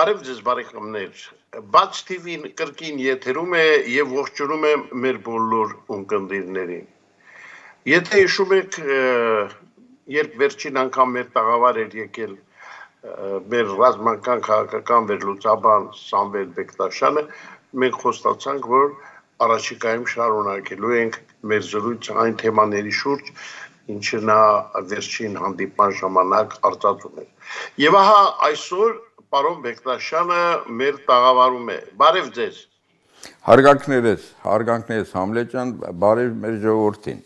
Բարև ձեզ բարեկամներ։ Բաց TV-ն կրկին եթերում է եւ ողջունում եմ մեր բոլոր ունկնդիրներին։ Եթե հիշում եք, երբ վերջին անգամ մեր տաղավար էր եկել մեր ռազմական քաղաքական վերլուծաբան Սամվել Բեկտաշյանը, մենք խոստացանք, որ առաջիկայում շարունակելու ենք մեր զրույցը այն թեմաների շուրջ, ինչը նա վերջին հանդիպման ժամանակ արտացում էր։ Եվ ահա այսօր պարոն Բեկտաշյանը մեր տաղավարում է։ Բարև ձեզ։ Հարգանքներես, հարգանքներես Համլեջան, բարև մեր ժողովրդին։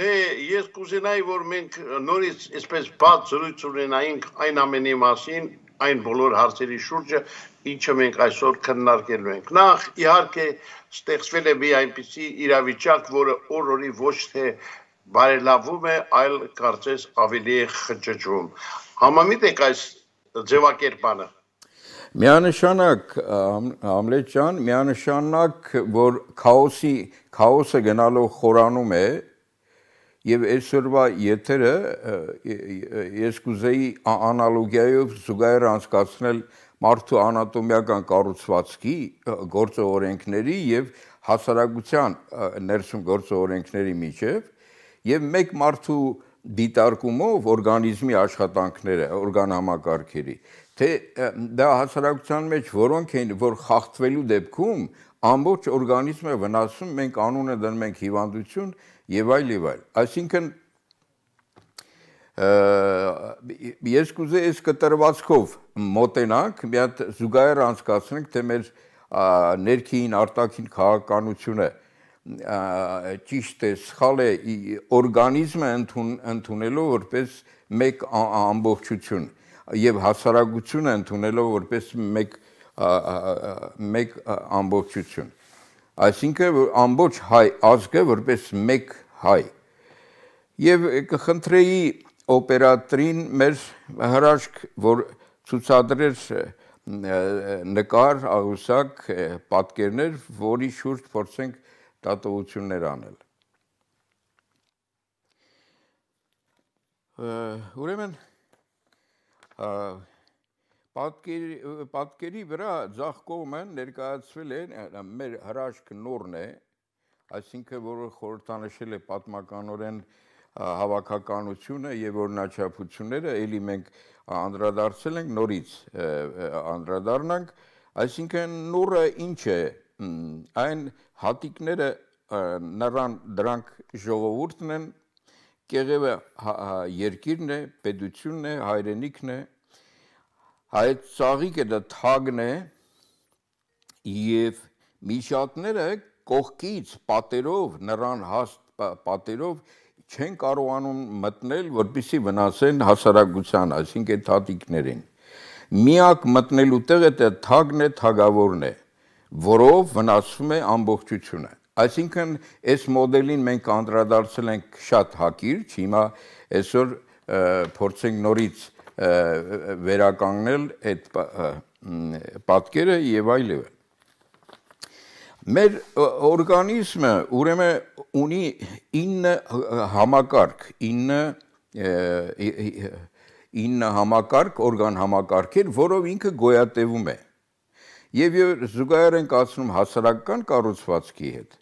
Դե ես կուզենայի, որ մենք նորից այսպես բաց զրույց ունենայինք այն ամենի մասին, այն բոլոր հարցերի շուրջը, ինչը մենք այսօր քննարկելու ենք։ Նախ իհարկե ստեղծվել է մի այնպիսի իրավիճակ, որը օր-օրի ոչ թե բարելավում է, այլ կարծես ավելի է խճճվում։ Համամիտ եք այս ձևակերպանը։ Միանշանակ Համլետ ջան, միանշանակ որ քաոսի քաոսը գնալով խորանում է եւ այսօրվա եթերը ես կուզեի անալոգիայով զուգահեռ անցկացնել մարդու անատոմիական կառուցվածքի գործողորենքների եւ հասարակության ներսում գործողորենքների միջև եւ մեկ մարդու դիտարկումով օրգանիզմի աշխատանքները, օրգանհամակարգերի, թե դա հասարակության մեջ որոնք են, որ խախտվելու դեպքում ամբողջ օրգանիզմը վնասում, մենք անունը դնում ենք հիվանդություն եւ այլ եւ այլ։ Այսինքն ես կուզեի այս կտրվածքով մոտենանք, մի հատ զուգահեռ անցկացնենք, թե մեր ներքին, արտաքին քաղաքականությունը ճիշտ է, սխալ է օրգանիզմը ընդուն, ընդունելով որպես մեկ ամբողջություն եւ հասարակությունը ընդունելով որպես մեկ մեկ ամբողջություն։ Այսինքն որ ամբողջ հայ ազգը որպես մեկ հայ։ Եվ կխնդրեի օպերատորին մեր հրաշք, որ ցուցադրեր նկար, աղյուսակ, պատկերներ, որի շուրջ փորձենք տատողություններ անել։ Ուրեմն պատկերի պատկերի վրա ցախ կողմը ներկայացվել է մեր հրաշք նորն է, այսինքն որը խորհրդանշել է պատմականորեն հավաքականությունը եւ օրնաչափությունները, ելի մենք անդրադարձել ենք նորից անդրադառնանք, այսինքն նորը ինչ է, այն հատիկները նրան դրանք ժողովուրդն են կեղևը երկիրն է, պետությունն է, հայրենիքն է, հայց ծաղիկը դա թագն է եւ միջատները կողքից պատերով նրան հաստ պատերով չեն կարողանում մտնել, որպիսի վնասեն հասարակության, այսինքն թատիկներին։ Միակ մտնելու տեղը դա թագն է, թագավորն է որով վնասվում է ամբողջությունը։ Այսինքն այս մոդելին մենք անդրադարձել ենք շատ հակիրճ, հիմա այսօր փորձենք նորից վերականգնել այդ պատկերը եւ այլևն։ Մեր օրգանիզմը ուրեմն ունի 9 համակարգ, 9 9 համակարգ, օրգան համակարգեր, որով ինքը գոյատևում է եւ զուգահեռ ենք ասում հասարակական կառուցվածքի հետ։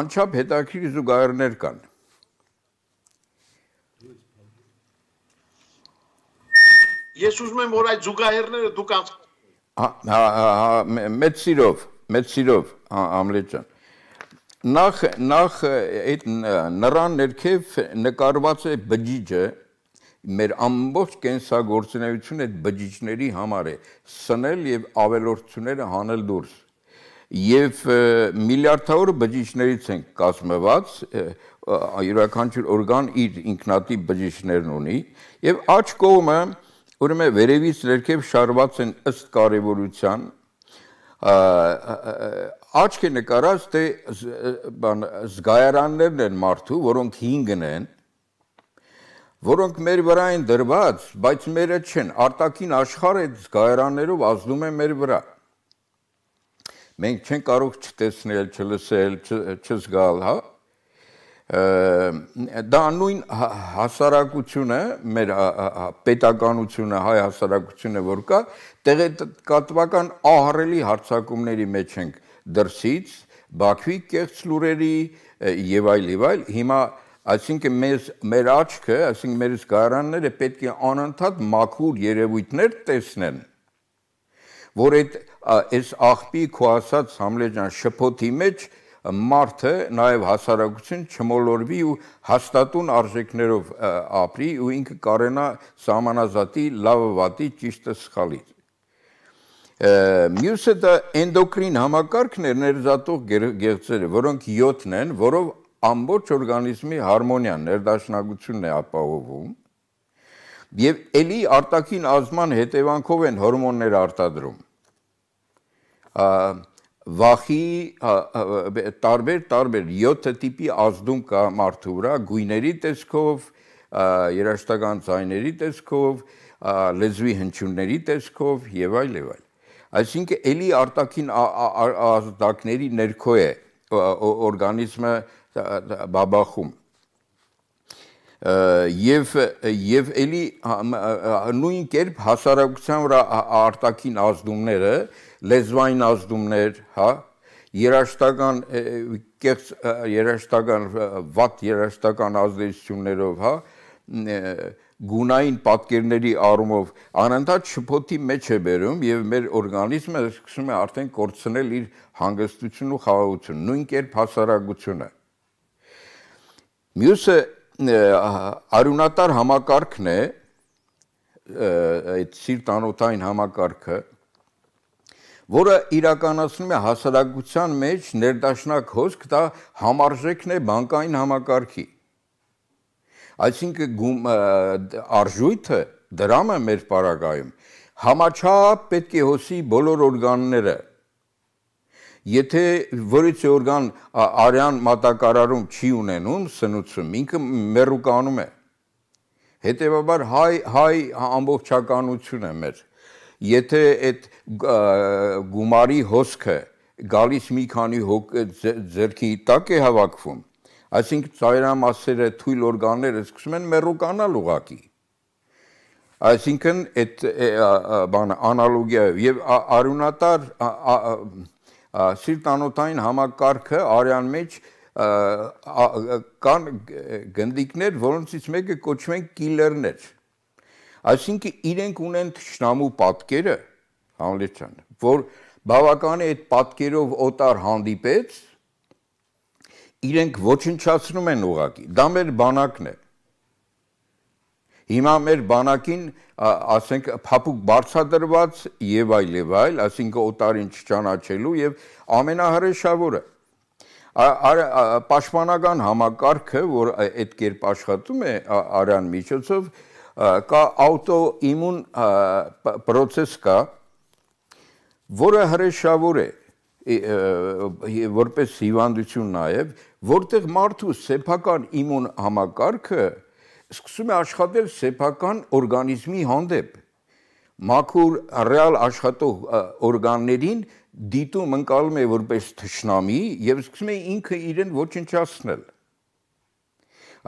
Անչափ հետաքրիր զուգահեռներ կան։ Ես ուզում եմ որ այդ զուգահեռները դուք անց հա հա մեծ սիրով, մեծ սիրով ամլեջան նախ նախ այդ նրան ներքև նկարված է բջիջը մեր ամբողջ կենսագործունեությունը այդ բջիջների համար է սնել եւ ավելորդությունները հանել դուրս եւ միլիարդավոր բջիջներից են կազմված յուրաքանչյուր օրգան իր ինքնատիպ բջիջներն ունի եւ աջ կողմը ուրեմն վերևից ներքև շարված են ըստ կարեւորության աչքը նկարած թե բան զգայարաններն են մարդու որոնք 5-ն են որոնք մեր վրա են դրված, բայց մերը չեն, արտաքին աշխարհը այդ զգայարաներով ազդում է մեր վրա։ Մենք չենք կարող չտեսնել, չլսել, չզգալ, հա։ Դա նույն հասարակությունը, մեր պետականությունը, հայ հասարակությունը, որ կա, տեղեկատվական ահռելի հարցակումների մեջ ենք դրսից, Բաքվի կեղծ լուրերի եւ այլ եւ այլ հիմա այ, այ, այ, այ, այ, այ, այ, այ, Այսինքն մեզ մեր աչքը, այսինքն մեր զգարանները պետք է անընդհատ մաքուր երևույթներ տեսնեն, որ այդ այս աղբի քո ասած Համլե ջան շփոթի մեջ մարդը նաև հասարակություն չմոլորվի ու հաստատուն արժեքներով ապրի ու ինքը կարենա սահմանազատի լավը վատի ճիշտը սխալի։ Մյուսը դա էնդոկրին համակարգն է ներզատող գեղձերը, որոնք 7-ն են, որով ամբողջ օրգանիզմի հարմոնիան ներդաշնակությունն է ապահովում եւ ելի արտաքին ազման հետևանքով են հորմոններ արտադրում վախի տարբեր տարբեր 7 տիպի ազդում կա մարդու վրա գույների տեսքով երաշտական ցայների տեսքով լեզվի հնչյունների տեսքով եւ այլ եւ այլ այսինքն ելի արտաքին ազդակների ներքո է օրգանիզմը ա, ա, ա, ա, ա, ա, ա, ա, ա, բաբախում եւ եւ ելի նույն կերպ հասարակության վրա արտաքին ազդումները լեզվային ազդումներ, հա, երաշտական կեղծ երաշտական վատ երաշտական ազդեցություններով, հա, գունային պատկերների առումով անընդհատ շփոթի մեջ է բերում եւ մեր օրգանիզմը սկսում է արդեն կորցնել իր հանգստությունն ու խաղաղությունը, նույն կերպ հասարակությունը։ Մյուսը արյունատար համակարգն է, այդ սիրտանոթային համակարգը, որը իրականացնում է հասարակության մեջ ներդաշնակ հոսք, դա համարժեքն է բանկային համակարգի։ Այսինքն արժույթը դրամը մեր պարագայում համաչափ պետք է հոսի բոլոր օրգանները Եթե որից օրգան արյան մատակարարում չի ունենում սնուցում, ինքը մերուկանում է։ Հետևաբար հայ հայ ամբողջականությունը մեր։ Եթե այդ գումարի հոսքը գալիս մի քանի հոգ ձերքի տակ է հավաքվում, այսինքն ծայրամասերը թույլ օրգանները սկսում են մերուկանալ ուղակի։ Այսինքն այդ բանը անալոգիա եւ արունատար սիրտանոթային համակարգը արյան մեջ կան գնդիկներ, որոնցից մեկը կոչվում են կիլերներ։ Այսինքն իրենք ունեն ճշնամու պատկերը, Համլետյան, որ բավական է այդ պատկերով օտար հանդիպեց, իրենք ոչնչացնում են ուղակի։ Դա մեր բանակն է։ բանակ Հիմա մեր բանակին, ասենք, փափուկ բարձրադրված եւ այլ եւ այլ, ասինքն օտարին չճանաչելու եւ ամենահրեշավորը պաշտպանական համակարգը, որ այդ կերպ աշխատում է արյան միջոցով, կա աուտոիմուն process կա, որը հրեշավոր է որպես հիվանդություն նաև, որտեղ մարդու սեփական իմուն համակարգը սկսում է աշխատել սեփական օրգանիզմի հանդեպ մաքուր ռեալ աշխատող օրգաններին դիտում ընկալում է որպես թշնամի եւ սկսում է ինքը իրեն ոչնչացնել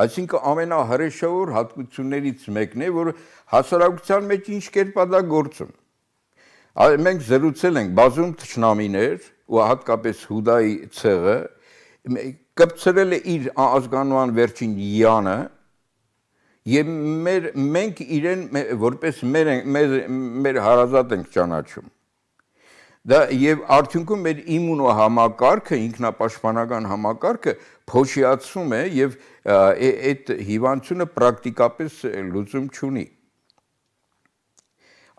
այսինքն ամենահրեշավոր հատկություններից մեկն է որ հասարակության մեջ ինչ կերպ է դա գործում մենք զրուցել ենք բազում թշնամիներ ու հատկապես հուդայի ցեղը կպցրել է իր ազգանուան վերջին յանը Եվ մեր մենք իրեն որպես մեր մեր մեր հարազատ ենք ճանաչում։ Դա եւ արդյունքում մեր իմունոհամակարգը, ինքնապաշտպանական համակարգը փոշիացում է եւ այդ հիվանդությունը պրակտիկապես լուծում չունի։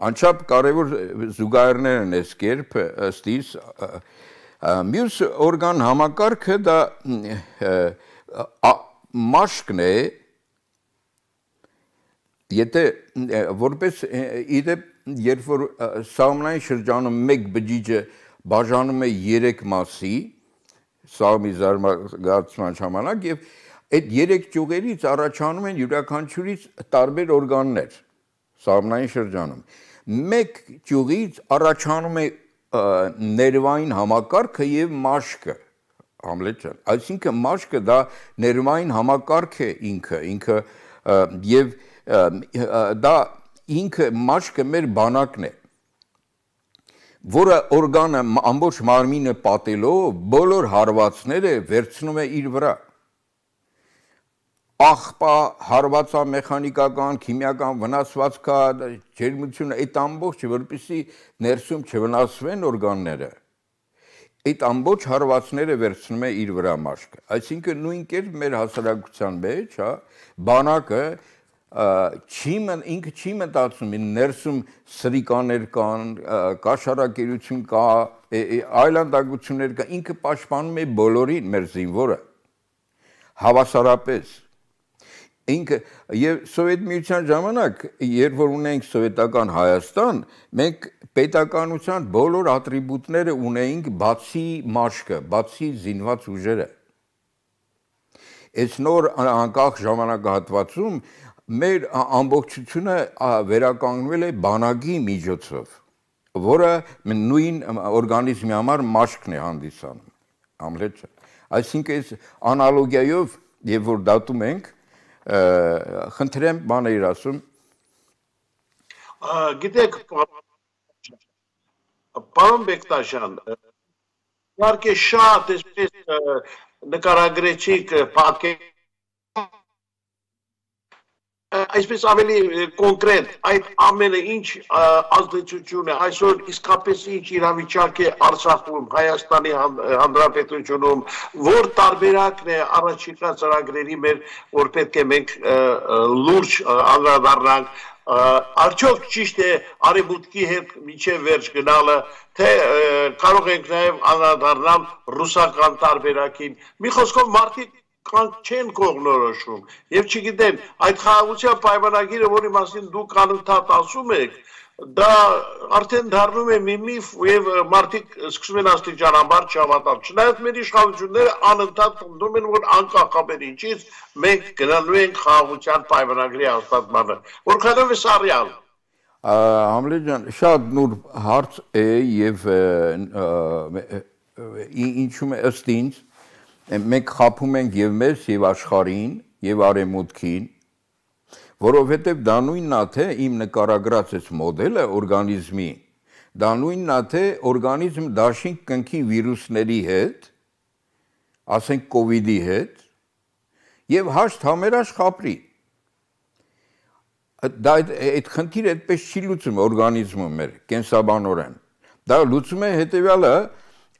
Անչափ կարևոր զուգահեռներ են այս կերպը ըստ իս մյուս օրգան համակարգը դա մաշկն է, Եթե որպես իդեպ երբ որ սաումնային շրջանում մեկ բջիջը բաժանում է 3 մասի, սաումի զարգացման ժամանակ եւ այդ 3 ճյուղերից առաջանում են յուրաքանչյուրից տարբեր օրգաններ սաումնային շրջանում։ Մեկ ճյուղից առաջանում է ներվային համակարգը եւ մաշկը Համլետյան։ Այսինքն մաշկը դա ներվային համակարգ է ինքը, ինքը եւ և դա ինքը մաշկը մեր բանակն է որը օրգանը ամբողջ մարմինը պատելով բոլոր հարվածները վերցնում է իր վրա աղբա հարվածա մեխանիկական քիմիական վնասվածքա ջերմությունը այդ ամբողջը որպեսի ներսում չվնասվեն օրգանները այդ ամբողջ հարվածները վերցնում է իր վրա մաշկը այսինքն նույն կերպ մեր հասարակության մեջ հա բանակը չիմն ինքը չի մտածում ներսում սրիկաներ կան կաշարակերություն կա այլանդագություններ կա ինքը պաշտպանում է բոլորին մեր զինվորը հավասարապես ինքը եւ սովետ միության ժամանակ երբ որ ունենք սովետական Հայաստան մենք պետականության բոլոր ատրիբուտները ունեինք բացի մաշկը բացի զինված ուժերը այս նոր անկախ ժամանակահատվածում մեր ամբողջությունը վերականգնվել է բանակի միջոցով, որը նույն օրգանիզմի համար մաշկն է հանդիսանում, ամլեթը։ Այսինքն այս անալոգիայով, երբ որ դատում ենք, խնդրեմ բաներ ասում։ Գիտեք, պարոն Բեկտաշյան, իհարկե շատ այսպես նկարագրեցիք պատկերը այսպես ավելի կոնկրետ այդ ամենը ինչ ազդեցություն է այսօր իսկապես ինչ իրավիճակ է Արցախում, Հայաստանի Հանրապետությունում, որ տարբերակն է առաջիկա ծրագրերի մեր, որ պետք է մենք լուրջ անդրադառնանք Արդյոք ճիշտ է արևմուտքի հետ միջև վերջ գնալը, թե կարող ենք նաև անդրադառնալ ռուսական տարբերակին։ Մի խոսքով մարդիկ կան չեն կողնորոշում եւ չգիտեն այդ խաղաղության պայմանագիրը որի մասին դուք անընդհատ ասում եք դա արդեն դառնում է մի միֆ եւ մարդիկ սկսում են աստիճանաբար չհավատալ չնայած մեր իշխանությունները անընդհատ պնդում են որ անկախաբեր ինչից մենք գնալու ենք խաղաղության պայմանագրի հաստատմանը որքանով է սարյալ Համլե ջան շատ նուրբ հարց է եւ ինչու՞ է ըստ ինձ մենք խափում ենք եւ մեզ եւ աշխարհին եւ արեմուտքին որովհետև դա նույնն է թե իմ նկարագրած այս մոդելը օրգանիզմի դա նույնն է թե օրգանիզմ դաշինք կնքի վիրուսների հետ ասենք կ ូវ իդի հետ եւ հաշտ համերաշխ ապրի դա այդ խնդիրը այդպես չի լուծում օրգանիզմը մեր կենսաբանորեն դա լուծում է հետեւյալը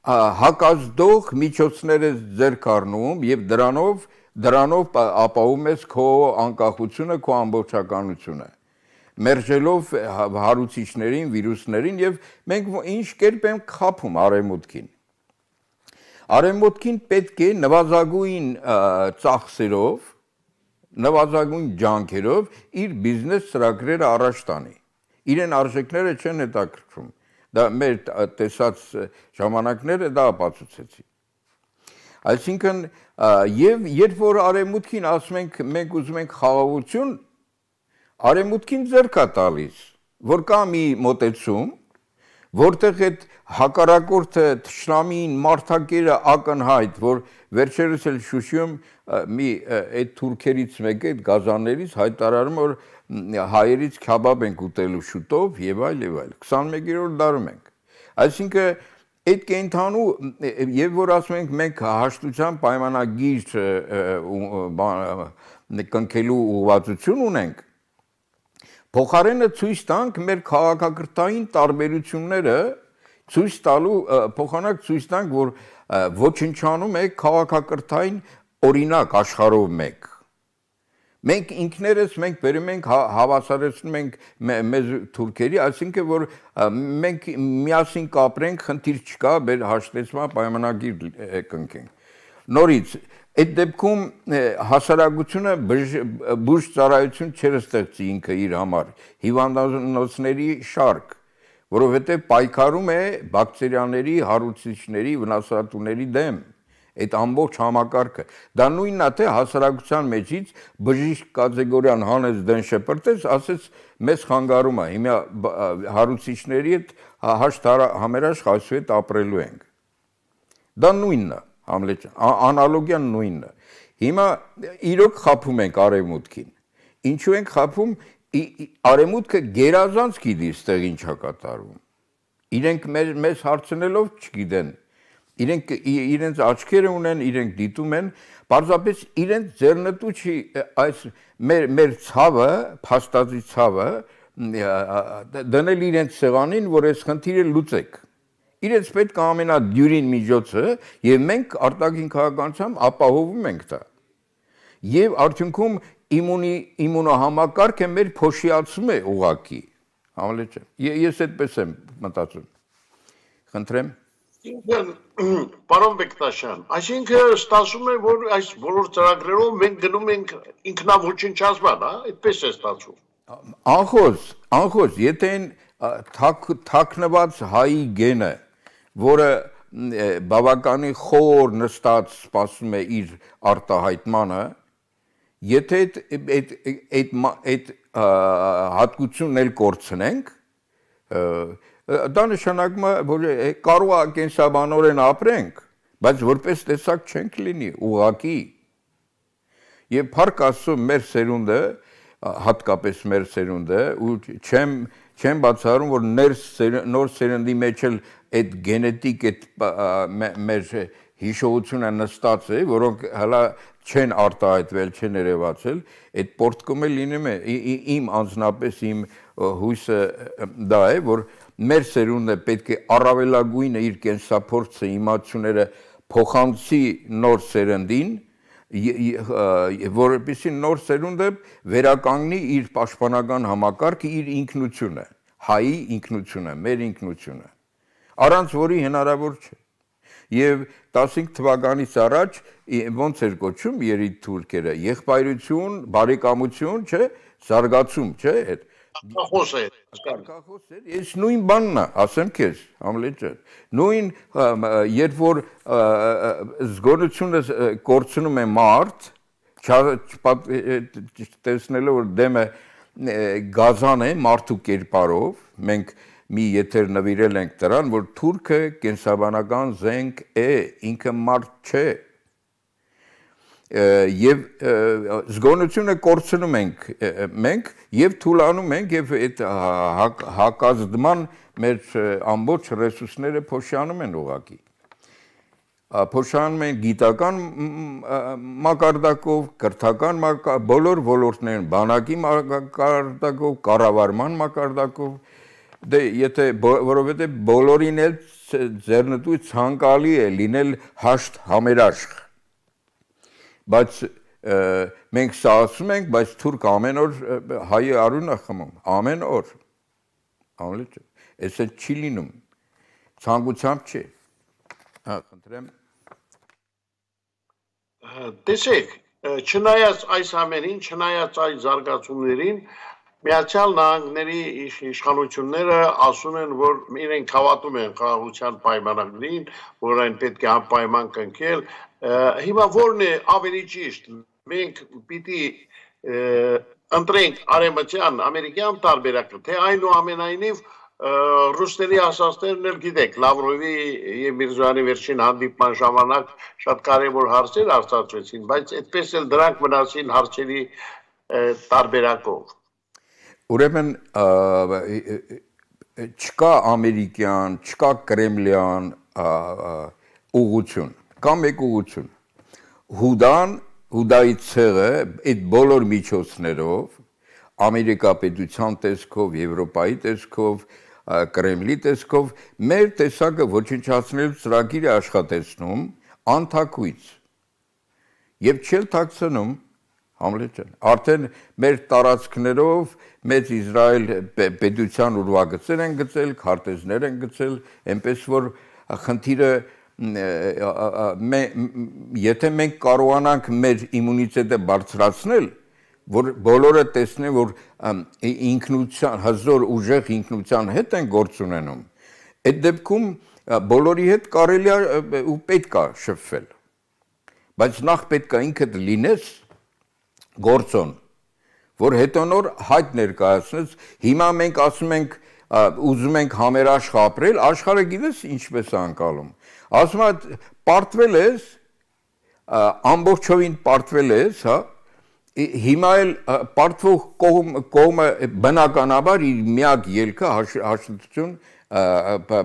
հակազդող միջոցներ ես ձեռք առնում եւ դրանով դրանով ապահում ես քո անկախությունը, քո ամբողջականությունը մերժելով հա, հարուցիչներին, վիրուսներին եւ մենք ինչ կերպ են խափում արեմուտքին։ Արեմուտքին պետք է նվազագույն ծախսերով, նվազագույն ջանքերով իր բիզնես ծրագրերը առաջ տանի։ Իրեն արժեքները չեն հետաքրքրում Դա մեր տեսած ժամանակները դա ապացուցեցին։ Այսինքն եւ երբ որ արեմուտքին ասում ենք մենք ուզում ենք խաղաղություն, արեմուտքին ձեռք է տալիս, որ կա մի մտեցում, որտեղ այդ հակարակորդը ճշնամին մարտակերը ակնհայտ, որ վերջերս էլ Շուշիում մի այդ թուրքերից մեկը այդ գազաններից հայտարարում որ հայերից քաբաբ ենք ուտելու շուտով եւ այլ եւ այլ 21-րդ դարում ենք այսինքն այդ կենթանու եւ որ ասում ենք մենք հաշտության պայմանագիր կնքելու ուղղվածություն ունենք փոխարենը ցույց տանք մեր քաղաքակրթային տարբերությունները ցույց տալու փոխանակ ցույց տանք որ ոչնչանում է քաղաքակրթային օրինակ աշխարհով մեկ Մենք ինքներս մենք բերում ենք հա, հավասարեցնում ենք մեզ թուրքերի, այսինքն որ մենք միասին կապրենք, խնդիր չկա, մեր հաշտեցման պայմանագիր կնքենք։ Նորից այդ դեպքում հասարակությունը բուժ ծառայություն չեր ստեղծի ինքը իր համար հիվանդանոցների շարք որովհետև պայքարում է բակտերիաների, հարուցիչների, վնասատուների դեմ այդ ամբողջ համակարգը։ Դա նույնն է թե հասարակության մեջից բժիշկ կատեգորիան Հանես Դենշեփրտես ասեց մեզ խանգարում է։ Հիմա հարուցիչների հետ հաշտ համերաշխ այսու հետ ապրելու ենք։ Դա նույնն է, Համլետ, անալոգիան նույնն է։ Հիմա իրոք խափում ենք արևմուտքին։ Ինչու ենք խափում արևմուտքը գերազանց գիտի ստեղ ինչա կատարվում։ Իրենք մեզ հարցնելով չգիտեն իրենք իրենց աչքերը ունեն, իրենք դիտում են, պարզապես իրենց ձեռնտու չի այս մեր մեր ցավը, փաստացի ցավը դնել իրենց սեղանին, որ այս խնդիրը լուծեք։ Իրենց պետք է ամենադյուրին միջոցը, եւ մենք արտաքին քաղաքականությամբ ապահովում ենք դա։ Եվ արդյունքում իմունի իմունոհամակարգը մեր փոշիացում է ուղակի։ Համալեջ։ Ես այդպես եմ մտածում։ Խնդրեմ։ Այսինքն դե, պարոն Բեկտաշյան, այսինքն ստացվում է, որ այս բոլոր ծրագրերով մենք գնում ենք ինքնավոչնչացման, հա, այդպես է ստացվում։ Անխոս, անխոս, եթե այն թակ թակնված հայի գենը, որը բավականին խոր նստած սպասում է իր արտահայտմանը, եթե այդ այդ այդ այդ հատկությունն էլ կորցնենք, Դա նշանակում է, որ կարող է կենսաբանորեն ապրենք, բայց որպես տեսակ չենք լինի ուղակի։ Եվ փառք Աստծո մեր սերունդը, հատկապես մեր սերունդը, ու չեմ չեմ բացառում, որ ներ նոր սերնդի մեջ էլ այդ գենետիկ այդ մեր հիշողությունը նստած է, որոնք հələ չեն արտահայտվել, չեն երևացել, այդ պորտկումը լինում է իմ անձնապես իմ հույսը դա է, որ մեր սերունդը պետք է առավելագույնը իր կենսափորձը, իմացությունները փոխանցի նոր սերնդին, որովհետեւ նոր սերունդը վերականգնի իր պաշտպանական համակարգը, իր ինքնությունը, հայի ինքնությունը, մեր ինքնությունը, առանց որի հնարավոր չէ։ Եվ 15 թվականից առաջ ոնց էր կոչում երիտթուրքերը՝ եղբայրություն, բարեկամություն, չէ, զարգացում, չէ, այդ Արքախոս է։ Արքախոս է։ Ես նույն բանն է, ասեմ քեզ, Համլետ ջան։ Նույն երբ որ զգոնությունը կորցնում է մարդ, չտեսնելով որ դեմը գազան է մարդու կերպարով, մենք մի եթեր նվիրել ենք դրան, որ թուրքը կենսաբանական զենք է, ինքը մարդ չէ, եւ զգոնությունը կորցնում ենք մենք եւ թուլանում ենք եւ այդ հակազդման մեր ամբողջ ռեսուրսները փոշանում են ուղակի փոշանում են գիտական մակարդակով, կրթական մակարդակով, բոլոր ոլորտներն, բանակի մակարդակով, կառավարման մակարդակով, դե եթե որովհետեւ բոլորին էլ ձեռնտու ցանկալի է լինել հաշտ համերաշխ բայց մենք սա ասում ենք, բայց թուրք ամեն օր հայ արունը խմում, ամեն օր։ Ամլիջ, այսը չի լինում։ Ցանկությամբ չէ։ Հա, խնդրեմ։ Տեսեք, չնայած այս ամենին, չնայած այս զարգացումներին, Միացյալ Նահանգների իշխանությունները ասում են, որ իրենք հավատում են խաղաղության պայմանագրին, որ այն պետք է անպայման կնքել, Հիմա որն է ավելի ճիշտ։ Մենք պիտի ընտրենք արեմտյան ամերիկյան տարբերակը, թե այնուամենայնիվ ռուսների ասածներն էլ գիտեք, Լավրովի եւ Միրզոյանի վերջին հանդիպման ժամանակ շատ կարեւոր հարցեր արձարծվեցին, բայց այդպես էլ դրանք մնացին հարցերի տարբերակով։ Ուրեմն չկա ամերիկյան, չկա կրեմլյան ուղություն կամ մեկ ուղություն։ Հուդան, Հուդայի ցեղը այդ բոլոր միջոցներով Ամերիկա պետության տեսքով, Եվրոպայի տեսքով, Կրեմլի տեսքով մեր տեսակը ոչնչացնելու ծրագիրը աշխատեցնում անթակույց։ Եվ չեն ཐակցնում Համլետը։ Արդեն մեր տարածքներով մեծ Իսրայել պետության ուրվագծեր են գծել, քարտեզներ են գծել, այնպես որ խնդիրը մե եթե մենք կարողանանք մեր իմունիտետը բարձրացնել, որ բոլորը տեսնեն, որ ինքնության հզոր ուժեղ ինքնության հետ են գործ ունենում, այդ դեպքում բոլորի հետ կարելի է ու պետք է շփվել։ Բայց նախ պետք է ինքդ լինես գործոն, որ հետո նոր հայտ ներկայացնես։ Հիմա մենք ասում ենք ուզում ենք համերաշխ ապրել, աշխարհը գիտես ինչպես է անցալում ասում եմ պարտվել ես ամբողջովին պարտվել ես, հա, հիմա էլ պարտվող կողմ կողմը բնականաբար իր միակ ելքը հաշտություն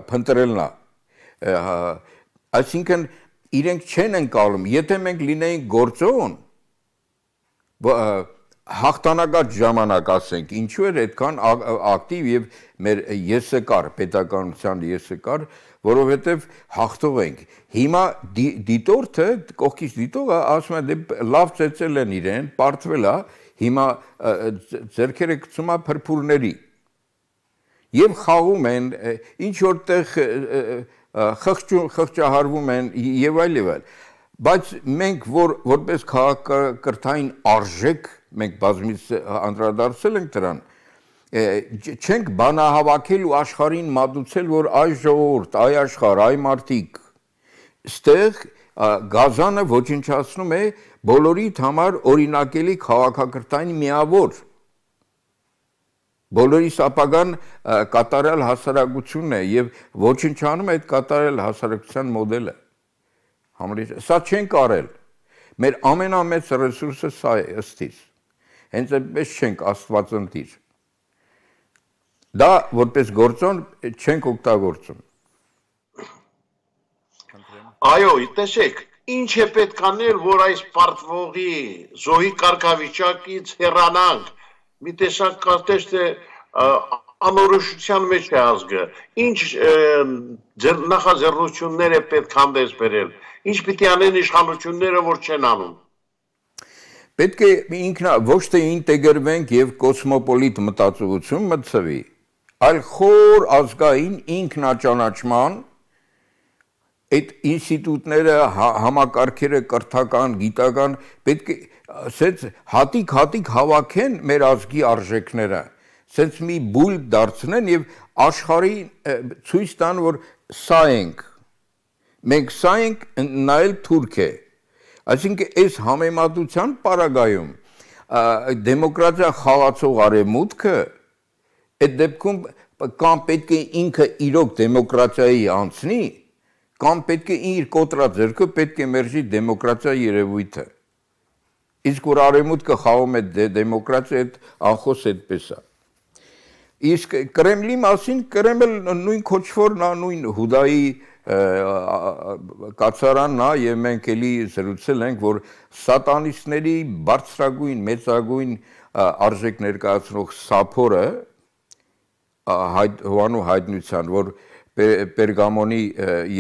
փնտրելն է հա, այսինքն իրենք չեն անցալում եթե մենք լինեինք գործոն հաղթանակած ժամանակ ասենք ինչու էր այդքան ակտիվ եւ մեր եսը կար պետականության եսը կար ա, որովհետև հաղթող ենք։ Հիմա դի, դիտորդը, կողքից դիտողը ասում է դե լավ ծեծել են իրեն, պարտվել է, հիմա ձերքերը գցում է փրփուրների։ Եվ խաղում են ինչ որտեղ խղճում խղճահարվում են եւ այլ եւ այլ։ Բայց մենք որ որպես քաղաքակրթային արժեք մենք բազմից անդրադարձել ենք դրան, որ չենք բանահավաքել ու աշխարհին մատուցել, որ այս ժողովուրդ, այ աշխարհ, այ մարդիկ ստեղ գազանը ոչնչացնում է բոլորիդ համար օրինակելի քաղաքակրթային միավոր բոլորիս ապագան կատարյալ հասարակությունն է եւ ոչնչանում է այդ կատարյալ հասարակության մոդելը համրից սա չեն կարել մեր ամենամեծ ռեսուրսը սա է ըստիս հենց այնպես չենք աստվածընտիր Դա որպես գործոն չենք օգտագործում։ Այո, տեսեք, ինչ է պետք անել, որ այս պարտվողի զոհի կարգավիճակից հեռանանք։ Մի տեսակ կարծես թե անորոշության մեջ է ազգը։ Ինչ նախաձեռնություններ է պետք հանդես բերել։ Ինչ պիտի անեն իշխանությունները, որ չեն անում։ Պետք է ինքնա ոչ թե ինտեգրվենք եւ կոսմոպոլիտ մտածողություն մտցվի, այլ խոր ազգային ինքնաճանաչման այդ ինստիտուտները հա, համակարգերը կրթական, գիտական պետք է ասեց հատիկ-հատիկ հավաքեն մեր ազգի արժեքները, ասեց մի բուլ դարձնեն եւ աշխարհի ցույց տան, որ սա ենք։ Մենք սա ենք նայել թուրք է։ Այսինքն այս համեմատության պարագայում դեմոկրատիա խաղացող արևմուտքը Այդ դեպքում կամ պետք է ինքը իրոք դեմոկրատիայի անցնի, կամ պետք է իր կոտրած ձեռքը պետք է մերժի դեմոկրատիա երևույթը։ Իսկ որ արևմուտքը խաղում է դե-, դեմոկրատիա, այդ անխոս այդպես է։ Իսկ Կրեմլի մասին Կրեմլը նույն քոչվորն է, նույն Հուդայի կացարանն է եւ մենք էլի զրուցել ենք, որ սատանիստների բարձրագույն, մեծագույն արժեք ներկայացնող սափորը Հովանու հայտնության, որ Պերգամոնի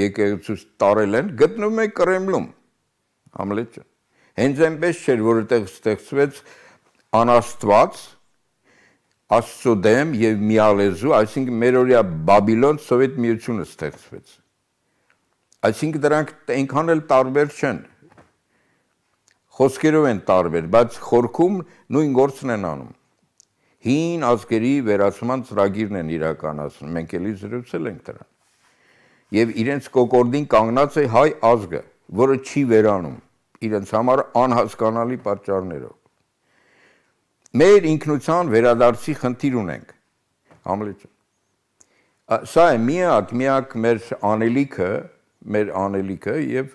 եկեղեցուց տարել են, գտնվում է Կրեմլում։ Համլետ ջան։ Հենց այնպես չէր, որտեղ ստեղծվեց անաստված Աստծո դեմ եւ միալեզու, այսինքն մեր օրյա Բաբիլոն Սովետ միությունը ստեղծվեց։ Այսինքն դրանք այնքան էլ տարբեր չեն։ Խոսքերով են տարբեր, բայց խորքում նույն գործն են անում հին ազգերի վերացման ծրագիրն են իրականացնում։ Մենք էլի զրուցել ենք դրան։ Եվ իրենց կոկորդին կանգնած է հայ ազգը, որը չի վերանում իրենց համար անհասկանալի պատճառներով։ Մեր ինքնության վերադարձի խնդիր ունենք։ Համլետ սա է միակ միակ մեր անելիքը, մեր անելիքը եւ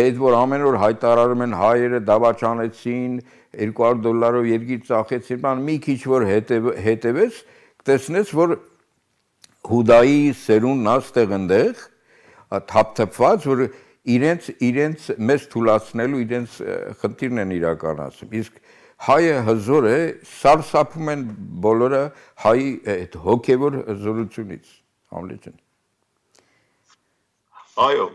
այդ որ ամեն օր հայտարարում են հայերը դավաճանեցին, 200 դոլարով երկիր ծախեց իրան մի քիչ որ հետև, հետևեց տեսնես որ հուդայի սերունն աստեղ ընդեղ թափթփված որ իրենց իրենց մեզ թուլացնելու իրենց խնդիրն են իրականացում իսկ հայը հզոր է սարսափում են բոլորը հայի այդ հոգևոր հզորությունից համլեջան այո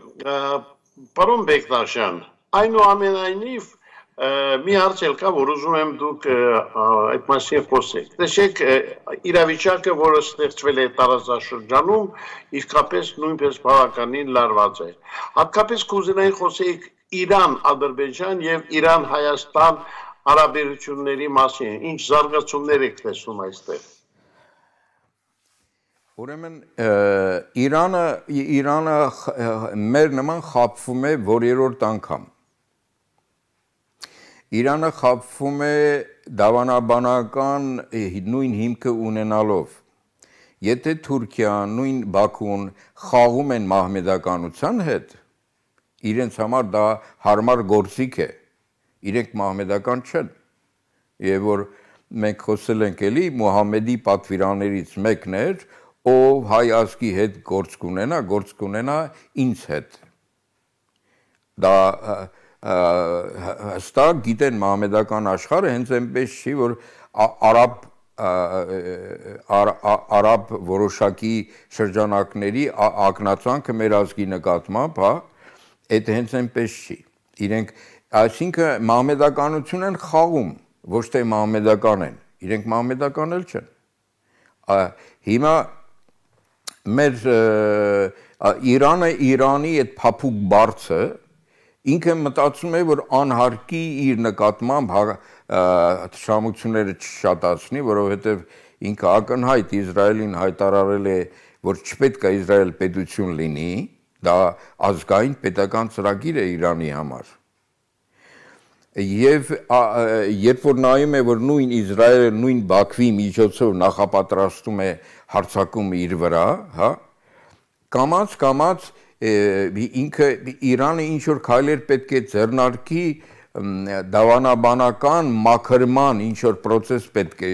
պարոն բեկտաշյան այնուամենայնիվ մի հարցել կա, որ ուզում եմ դուք այդ մասին խոսեք։ Տեսեք, իրավիճակը, որը ստեղծվել է տարածաշրջանում, իսկապես նույնպես բավականին լարված է։ Հատկապես կուզենայի խոսեիք Իրան-Ադրբեջան եւ Իրան-Հայաստան հարաբերությունների մասին։ Ինչ զարգացումներ եք տեսնում այստեղ։ Ուրեմն Իրանը Իրանը մեր նման խապվում է որ երրորդ անգամ։ Իրանը խապվում է դավանաբանական նույն հիմքը ունենալով։ Եթե Թուրքիան, նույն Բաքուն խաղում են մահմեդականության հետ, իրենց համար դա հարմար գործիք է։ Իրենք մահմեդական չեն։ Եվ որ մենք խոսել ենք էլի Մուհամեդի պատվիրաններից մեկն էր, ով հայ ազգի հետ գործ կունենա, գործ կունենա ինձ հետ։ Դա և, հստակ գիտեն մահմեդական աշխարհը հենց այնպես չի որ արաբ արաբ որոշակի շրջանակների ակնածանքը մեր ազգի նկատմամբ, հա, այդ հենց այնպես չի։ Իրենք, այսինքն մահմեդականություն են խաղում, ոչ թե մահմեդական են։ Իրենք մահմեդական էլ չեն։ Հիմա մեր Իրանը Իրանի այդ փափուկ բարձը, ինքը մտածում է, որ անհարկի իր նկատմամբ հա- շամությունները չշատացնի, որովհետև ինքը ակնհայտ Իսրայելին հայտարարել է, որ չպետք է Իսրայել պետություն լինի, դա ազգային պետական ծրագիր է Իրանի համար։ Եվ երբ որ նայում է, որ նույն Իսրայելը նույն Բաքվի միջոցով նախապատրաստում է հարցակում իր վրա, հա, կամած կամած կամաց ինքը Իրանը ինչ որ քայլեր պետք է ձեռնարկի դավանաբանական մաքրման ինչ որ process պետք է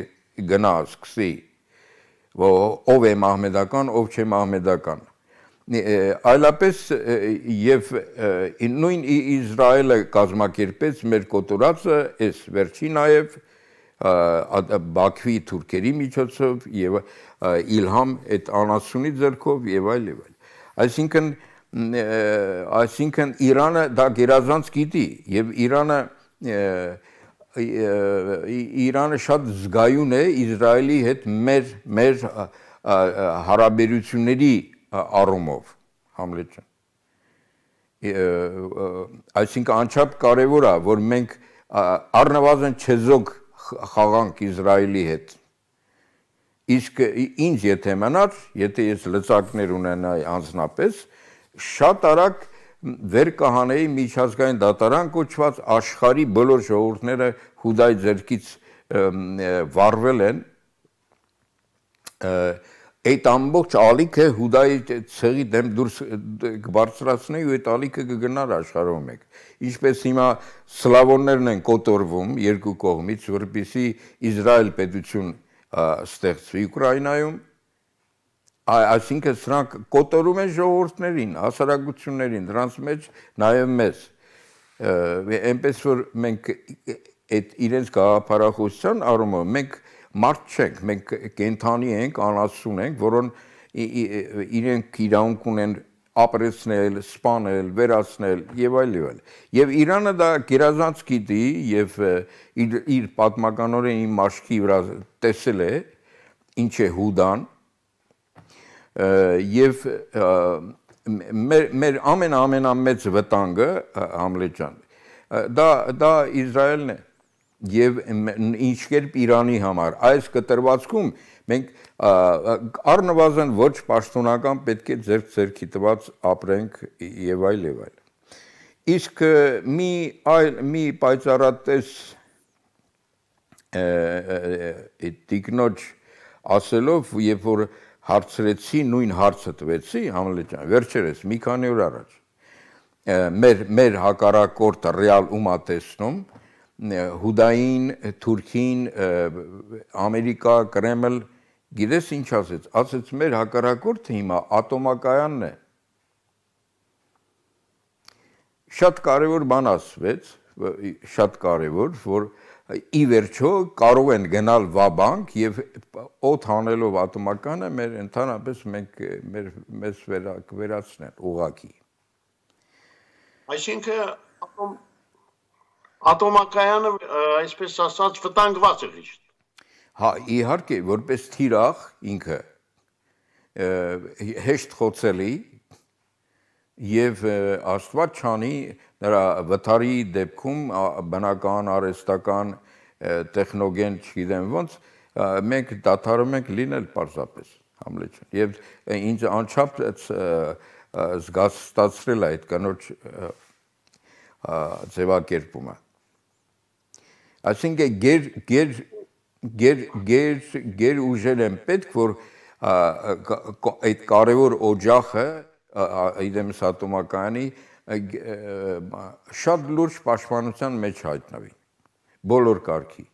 գնա սկսի ով է մահմեդական ով չէ մահմեդական այլապես եւ նույն Իսրայելը կազմակերպեց մեր կոտորածը այս վերջի նաեւ Բաքվի թուրքերի միջոցով եւ Իլհամ այդ անասունի ձեռքով եւ այլ եւ այլ այսինքն այլ, այլ, այլ, այլ, այլ, այլ, այլ, այլ, այլ այսինքն Իրանը դա գերազանց գիտի եւ Իրանը Իրանը շատ զգայուն է Իսրայելի հետ մեր մեր հարաբերությունների առումով Համլետը այսինքն անչափ կարևոր է որ մենք առնվազն չեզոք խաղանք Իսրայելի հետ իսկ ինձ եթե մնաց եթե ես լծակներ ունենայի անznապես շատ արագ վեր կհանեի միջազգային դատարան կոչված աշխարի բոլոր ժողովուրդները հուդայ ձերքից վարվել են այդ ամբողջ ալիքը հուդայի ցեղի դեմ դուրս կբարձրացնեի ու այդ ալիքը կգնար աշխարհում եք ինչպես հիմա սլավոններն են կոտորվում երկու կողմից որպիսի Իսրայել պետություն ստեղծվի Ուկրաինայում այսինքն սրանք կոտորում են ժողովուրդներին, հասարակություններին, դրանց մեջ նաև մեզ։ Էնպես որ մենք այդ իրենց գաղափարախոսության առումով մենք մարդ չենք, մենք կենթանի ենք, անասուն ենք, որոն իրենք իրանք ունեն ապրեցնել, սպանել, վերացնել եւ այլ եւ այլ։ Եվ Իրանը դա գերազանց գիտի եւ իր պատմականորեն իմ աշխի վրա տեսել է ինչ է հուդան, եւ մեր մեր ամեն ամենամեծ վտանգը Համլեջան։ Դա դա Իսրայելն է եւ ինչ կերպ Իրանի համար այս կտրվածքում մենք առնվազն ոչ պաշտոնական պետք է ձեր ցերքի տված ապրենք եւ այլ եւ այլ իսկ մի այլ մի պայծառատես է տիկնոջ ասելով երբ որ և, հարցրեցի, նույն հարցը տվեցի Համլետ ջան, վերջերս մի քանի օր առաջ։ Մեր մեր հակառակորդը ռեալ ումա տեսնում Հուդային, Թուրքին, Ամերիկա, Կրեմլ, գիտես ինչ ասեց։ Ասեց մեր հակառակորդը հիմա ատոմակայանն է։ Շատ կարևոր բան ասվեց, շատ կարևոր, որ, որ ի վերջո կարող են գնալ վաբանք եւ օդ հանելով ատոմականը մեր ընդհանրապես մենք մեր մեզ վերա, վերացնեն ուղակի այսինքն ատոմ ատոմակայանը այսպես ասած վտանգված է ճիշտ հա իհարկե որպես թիրախ ինքը հեշտ խոցելի եւ Աստված չանի նրա վթարի դեպքում բնական արհեստական տեխնոգեն չգիտեմ ոնց մենք դադարում ենք լինել պարզապես Համլեթը եւ ինձ անչափ զգաստացրել է այդ կնոջ ձևակերպումը այսինքն գեր գեր գեր գեր գեր ուժել են պետք որ այդ կարևոր օջախը իդեմս ատոմակայանի շատ լուրջ պաշտպանության մեջ հայտնվի բոլոր կարգի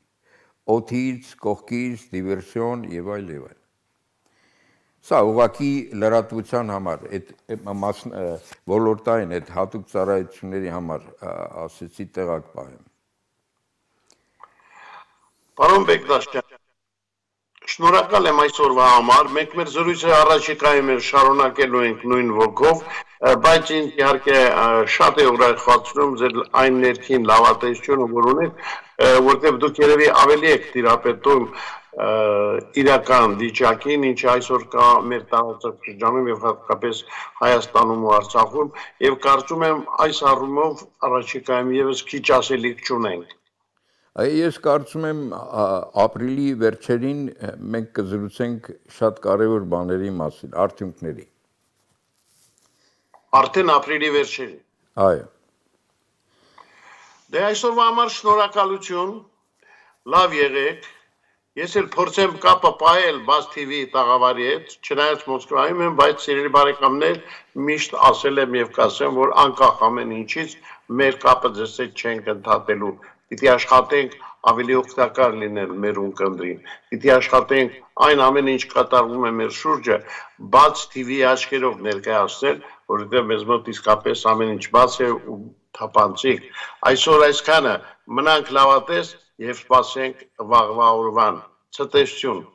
օթից, կողքից, դիվերսիոն եւ այլ եւ այլ։ Սա ուղակի լրատվության համար, այդ մասն ոլորտային այդ հատուկ ծառայությունների համար ասեցի տեղակ պահեմ։ Պարոն Բեկդաշյան, Շնորհակալ եմ այսօրվա համար։ Մենք մեր զրույցը առաջիկայում էլ շարունակելու ենք նույն ոգով, բայց ինձ իհարկե շատ է ուրախացնում ձեր այն ներքին լավատեսությունը, որ ունեք, որտեղ դուք երևի ավելի եք դիրապետում իրական վիճակին, ինչը այսօր կա մեր տարածաշրջանում եւ հատկապես Հայաստանում ու Արցախում, եւ կարծում եմ այս առումով առաջիկայում եւս քիչ ասելիք չունենք։ Ես կարծում եմ ապրիլի վերջերին մենք կզրուցենք շատ կարևոր բաների մասին, արդյունքների։ Արդեն ապրիլի վերջերին։ Այո։ Դե այսօրվա համար շնորհակալություն։ Լավ եղեք։ Ես էլ փորձեմ կապը պահել Bass TV տաղավարի հետ, չնայած Մոսկվայում եմ, բայց սիրելի բարեկամներ, միշտ ասել եմ եւ կասեմ, որ անկախ ամեն ինչից մեր կապը ձեզ հետ չենք ընդհատելու պիտի աշխատենք ավելի օգտակար լինել մեր ունկնդրին։ Պիտի աշխատենք այն ամեն ինչ կատարվում է մեր շուրջը բաց TV աչքերով ներկայացնել, որովհետև մեզ մոտ իսկապես ամեն ինչ բաց է ու թափանցիկ։ Այսօր այսքանը մնանք լավատես եւ սպասենք վաղվա օրվան։ Ցտեսություն։